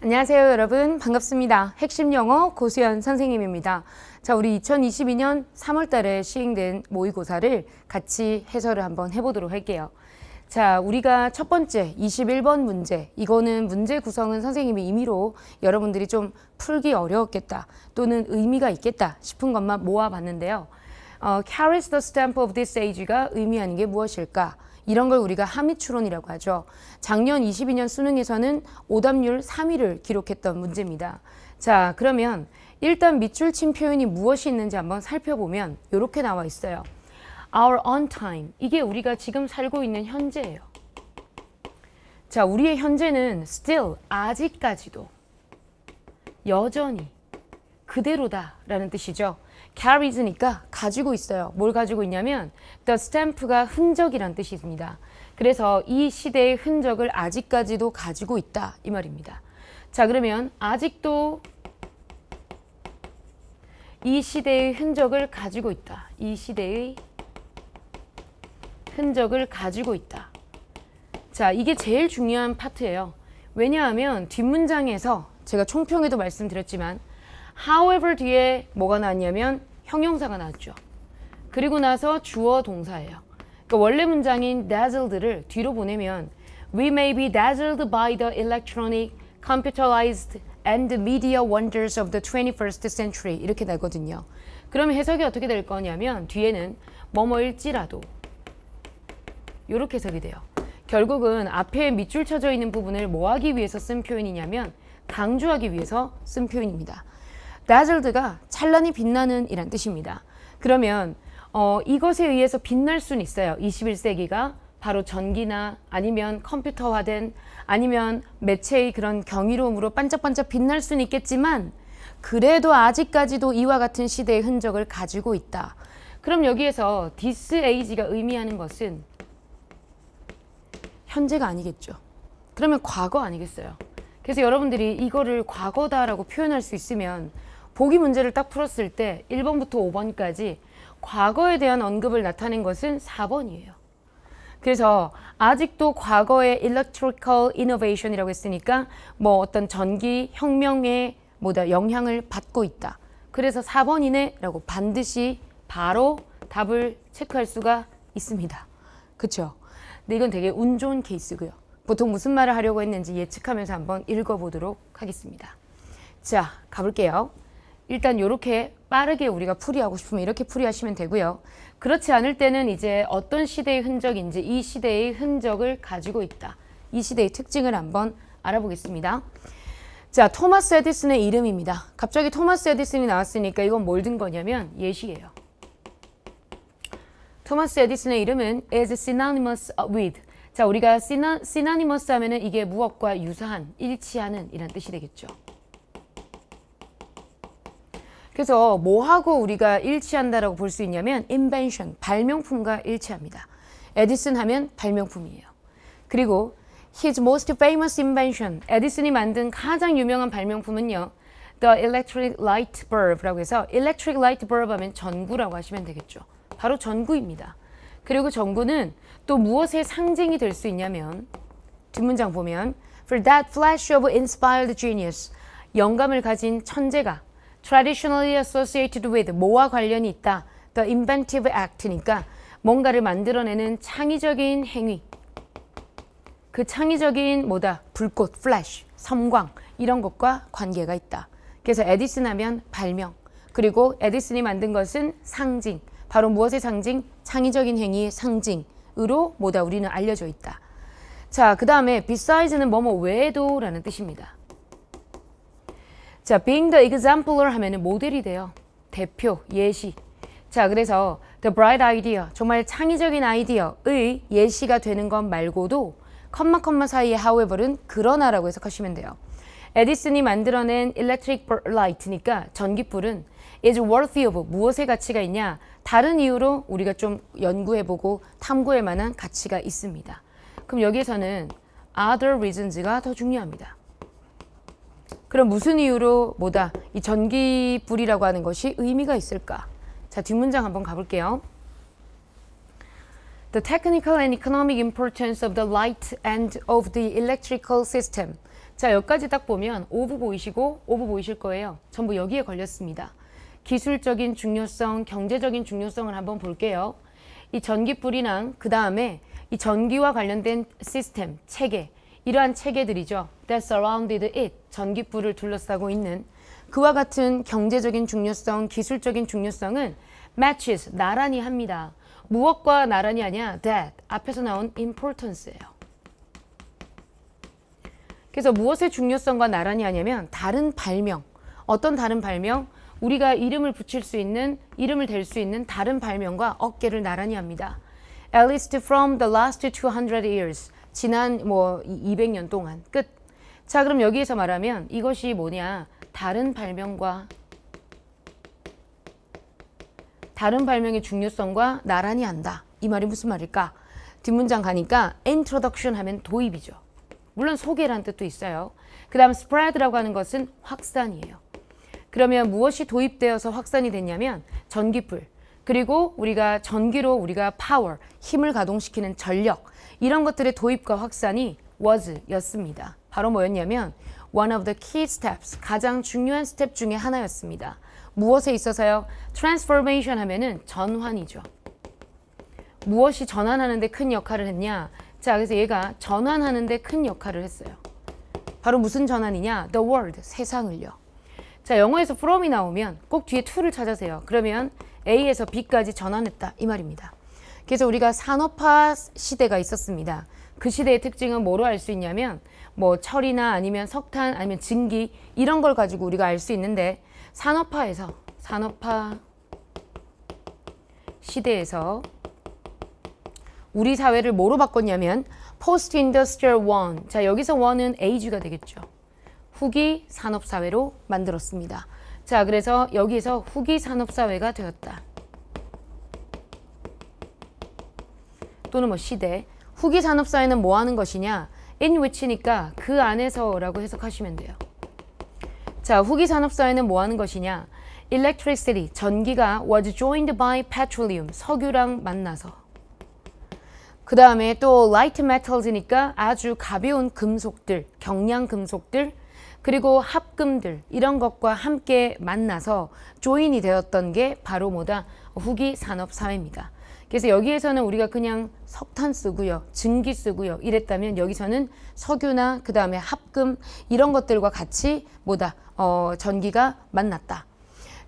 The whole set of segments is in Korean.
안녕하세요 여러분 반갑습니다. 핵심 영어 고수연 선생님입니다. 자 우리 2022년 3월 달에 시행된 모의고사를 같이 해설을 한번 해보도록 할게요. 자 우리가 첫 번째 21번 문제 이거는 문제 구성은 선생님이 임의로 여러분들이 좀 풀기 어려웠겠다 또는 의미가 있겠다 싶은 것만 모아봤는데요. 어, carries the stamp of this age가 의미하는 게 무엇일까? 이런 걸 우리가 함의 추론이라고 하죠. 작년 22년 수능에서는 오답률 3위를 기록했던 문제입니다. 자, 그러면 일단 밑줄 친 표현이 무엇이 있는지 한번 살펴보면 이렇게 나와 있어요. Our on time. 이게 우리가 지금 살고 있는 현재예요. 자, 우리의 현재는 still, 아직까지도, 여전히, 그대로다라는 뜻이죠. carries니까 가지고 있어요. 뭘 가지고 있냐면 the stamp가 흔적이란 뜻이 있습니다. 그래서 이 시대의 흔적을 아직까지도 가지고 있다 이 말입니다. 자 그러면 아직도 이 시대의 흔적을 가지고 있다. 이 시대의 흔적을 가지고 있다. 자 이게 제일 중요한 파트예요. 왜냐하면 뒷문장에서 제가 총평에도 말씀드렸지만 however 뒤에 뭐가 나왔냐면 형용사가 나왔죠. 그리고 나서 주어 동사예요. 그러니까 원래 문장인 dazzled를 뒤로 보내면 We may be dazzled by the electronic, computerized and media wonders of the 21st century 이렇게 되거든요. 그럼 해석이 어떻게 될 거냐면 뒤에는 뭐뭐일지라도 이렇게 해석이 돼요. 결국은 앞에 밑줄 쳐져 있는 부분을 뭐 하기 위해서 쓴 표현이냐면 강조하기 위해서 쓴 표현입니다. dazzled가 찬란히 빛나는 이란 뜻입니다. 그러면 어, 이것에 의해서 빛날 수는 있어요. 21세기가 바로 전기나 아니면 컴퓨터화된 아니면 매체의 그런 경이로움으로 반짝반짝 빛날 수는 있겠지만 그래도 아직까지도 이와 같은 시대의 흔적을 가지고 있다. 그럼 여기에서 디스에이지가 의미하는 것은 현재가 아니겠죠. 그러면 과거 아니겠어요. 그래서 여러분들이 이거를 과거다라고 표현할 수 있으면 보기 문제를 딱 풀었을 때 1번부터 5번까지 과거에 대한 언급을 나타낸 것은 4번이에요. 그래서 아직도 과거의 electrical innovation이라고 했으니까 뭐 어떤 전기 혁명에 뭐다 영향을 받고 있다. 그래서 4번이네라고 반드시 바로 답을 체크할 수가 있습니다. 그렇죠? 근데 이건 되게 운 좋은 케이스고요. 보통 무슨 말을 하려고 했는지 예측하면서 한번 읽어보도록 하겠습니다. 자, 가볼게요. 일단 이렇게 빠르게 우리가 풀이하고 싶으면 이렇게 풀이하시면 되고요. 그렇지 않을 때는 이제 어떤 시대의 흔적인지 이 시대의 흔적을 가지고 있다. 이 시대의 특징을 한번 알아보겠습니다. 자, 토마스 에디슨의 이름입니다. 갑자기 토마스 에디슨이 나왔으니까 이건 뭘 든 거냐면 예시예요. 토마스 에디슨의 이름은 is synonymous with. 자, 우리가 synon, y m o u s 하면은 이게 무엇과 유사한, 일치하는 이란 뜻이 되겠죠. 그래서 뭐하고 우리가 일치한다라고 볼 수 있냐면 invention, 발명품과 일치합니다. 에디슨 하면 발명품이에요. 그리고 his most famous invention, 에디슨이 만든 가장 유명한 발명품은요. The electric light bulb라고 해서 electric light bulb 하면 전구라고 하시면 되겠죠. 바로 전구입니다. 그리고 전구는 또 무엇의 상징이 될 수 있냐면 뒷문장 보면 For that flash of inspired genius 영감을 가진 천재가 traditionally associated with 뭐와 관련이 있다. The inventive act니까 뭔가를 만들어내는 창의적인 행위. 그 창의적인 뭐다 불꽃, flash, 섬광 이런 것과 관계가 있다. 그래서 에디슨 하면 발명 그리고 에디슨이 만든 것은 상징 바로 무엇의 상징? 창의적인 행위의 상징으로 뭐다 우리는 알려져 있다. 자, 그 다음에 b e s i d e s 는 뭐뭐 외에도 라는 뜻입니다. 자, being the example를 하면은 모델이 돼요. 대표, 예시. 자, 그래서 the bright idea, 정말 창의적인 아이디어의 예시가 되는 것 말고도 컴마 컴마 사이의 however은 그러나라고 해석하시면 돼요. 에디슨이 만들어낸 electric light니까 전기불은 is worthy of 무엇의 가치가 있냐 다른 이유로 우리가 좀 연구해보고 탐구할 만한 가치가 있습니다. 그럼 여기에서는 other reasons가 더 중요합니다. 그럼 무슨 이유로 뭐다 이 전기불이라고 하는 것이 의미가 있을까? 자 뒷문장 한번 가볼게요. The technical and economic importance of the light and of the electrical system. 자 여기까지 딱 보면 오브 보이시고 오브 보이실 거예요. 전부 여기에 걸렸습니다. 기술적인 중요성, 경제적인 중요성을 한번 볼게요. 이 전기불이랑 그 다음에 이 전기와 관련된 시스템, 체계 이러한 체계들이죠. That surrounded it, 전기불을 둘러싸고 있는 그와 같은 경제적인 중요성, 기술적인 중요성은 matches, 나란히 합니다. 무엇과 나란히 하냐? That, 앞에서 나온 importance예요. 그래서 무엇의 중요성과 나란히 하냐면 다른 발명, 어떤 다른 발명? 우리가 이름을 붙일 수 있는, 이름을 댈 수 있는 다른 발명과 어깨를 나란히 합니다. At least from the last 200 years, 지난 뭐 200년 동안 끝. 자 그럼 여기에서 말하면 이것이 뭐냐 다른 발명과 다른 발명의 중요성과 나란히 한다. 이 말이 무슨 말일까? 뒷문장 가니까 introduction 하면 도입이죠. 물론 소개란 뜻도 있어요. 그 다음 spread라고 하는 것은 확산이에요. 그러면 무엇이 도입되어서 확산이 됐냐면 전기불, 그리고 우리가 전기로 우리가 파워, 힘을 가동시키는 전력 이런 것들의 도입과 확산이 was였습니다. 바로 뭐였냐면 one of the key steps, 가장 중요한 스텝 중에 하나였습니다. 무엇에 있어서요? transformation 하면은 전환이죠. 무엇이 전환하는데 큰 역할을 했냐? 자, 그래서 얘가 전환하는데 큰 역할을 했어요. 바로 무슨 전환이냐? the world, 세상을요. 자, 영어에서 from이 나오면 꼭 뒤에 to를 찾아세요. 그러면 A에서 B까지 전환했다 이 말입니다. 그래서 우리가 산업화 시대가 있었습니다. 그 시대의 특징은 뭐로 알 수 있냐면 뭐 철이나 아니면 석탄 아니면 증기 이런 걸 가지고 우리가 알 수 있는데 산업화에서 산업화 시대에서 우리 사회를 뭐로 바꿨냐면 포스트 인더스트리얼 원. 자, 여기서 원은 에이즈가 되겠죠. 후기 산업 사회로 만들었습니다. 자, 그래서 여기서 후기 산업사회가 되었다. 또는 뭐 시대. 후기 산업사회는 뭐 하는 것이냐? in which니까 그 안에서라고 해석하시면 돼요. 자, 후기 산업사회는 뭐 하는 것이냐? electricity, 전기가 was joined by petroleum, 석유랑 만나서. 그 다음에 또 light metals니까 아주 가벼운 금속들, 경량 금속들, 그리고 합금들 이런 것과 함께 만나서 조인이 되었던 게 바로 뭐다 후기 산업사회입니다. 그래서 여기에서는 우리가 그냥 석탄 쓰고요, 증기 쓰고요 이랬다면 여기서는 석유나 그 다음에 합금 이런 것들과 같이 뭐다 어, 전기가 만났다.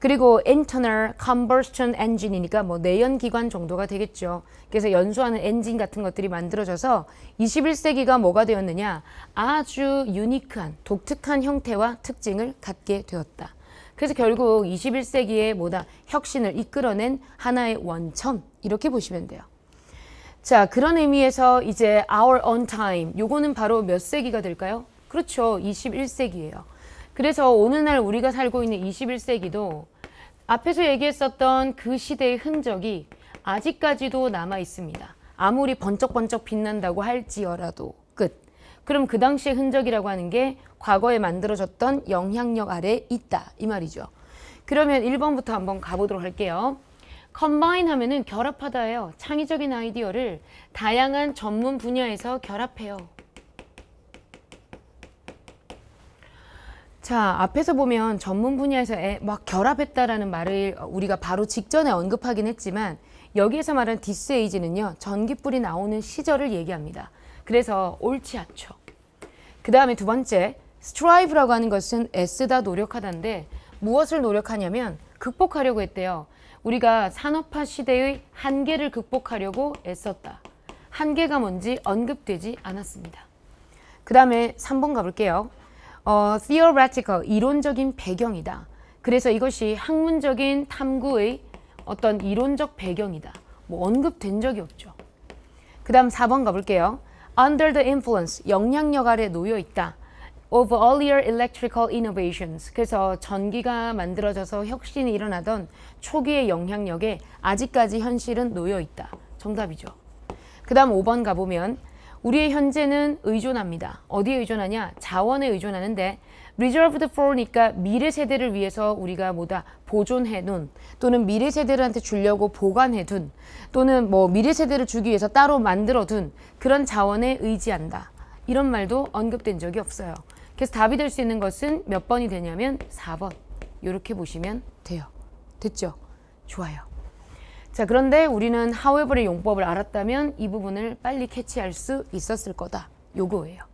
그리고 internal combustion engine이니까 뭐 내연 기관 정도가 되겠죠. 그래서 연소하는 엔진 같은 것들이 만들어져서 21세기가 뭐가 되었느냐? 아주 유니크한 독특한 형태와 특징을 갖게 되었다. 그래서 결국 2 1세기에 뭐다 혁신을 이끌어낸 하나의 원천 이렇게 보시면 돼요. 자 그런 의미에서 이제 our own time 요거는 바로 몇 세기가 될까요? 그렇죠 21세기예요. 그래서 오늘날 우리가 살고 있는 21세기도 앞에서 얘기했었던 그 시대의 흔적이 아직까지도 남아 있습니다. 아무리 번쩍번쩍 빛난다고 할지어라도 끝. 그럼 그 당시의 흔적이라고 하는 게 과거에 만들어졌던 영향력 아래 있다 이 말이죠. 그러면 1번부터 한번 가보도록 할게요. 컴바인 하면은 결합하다예요. 창의적인 아이디어를 다양한 전문 분야에서 결합해요. 자, 앞에서 보면 전문 분야에서 막 결합했다라는 말을 우리가 바로 직전에 언급하긴 했지만 여기에서 말하는 디스에이지는요. 전기불이 나오는 시절을 얘기합니다. 그래서 옳지 않죠. 그 다음에 두 번째, 스트라이브라고 하는 것은 애쓰다 노력하다인데 무엇을 노력하냐면 극복하려고 했대요. 우리가 산업화 시대의 한계를 극복하려고 애썼다. 한계가 뭔지 언급되지 않았습니다. 그 다음에 3번 가볼게요. 어, theoretical, 이론적인 배경이다. 그래서 이것이 학문적인 탐구의 어떤 이론적 배경이다. 뭐 언급된 적이 없죠. 그 다음 4번 가볼게요. Under the influence, 영향력 아래 놓여 있다. Of earlier electrical innovations. 그래서 전기가 만들어져서 혁신이 일어나던 초기의 영향력에 아직까지 현실은 놓여 있다. 정답이죠. 그 다음 5번 가보면 우리의 현재는 의존합니다. 어디에 의존하냐? 자원에 의존하는데 reserved for니까 미래 세대를 위해서 우리가 뭐다 보존해 둔 또는 미래 세대들한테 주려고 보관해 둔 또는 뭐 미래 세대를 주기 위해서 따로 만들어 둔 그런 자원에 의지한다. 이런 말도 언급된 적이 없어요. 그래서 답이 될 수 있는 것은 몇 번이 되냐면 4번. 이렇게 보시면 돼요. 됐죠? 좋아요. 자, 그런데 우리는 however의 용법을 알았다면 이 부분을 빨리 캐치할 수 있었을 거다. 요거예요.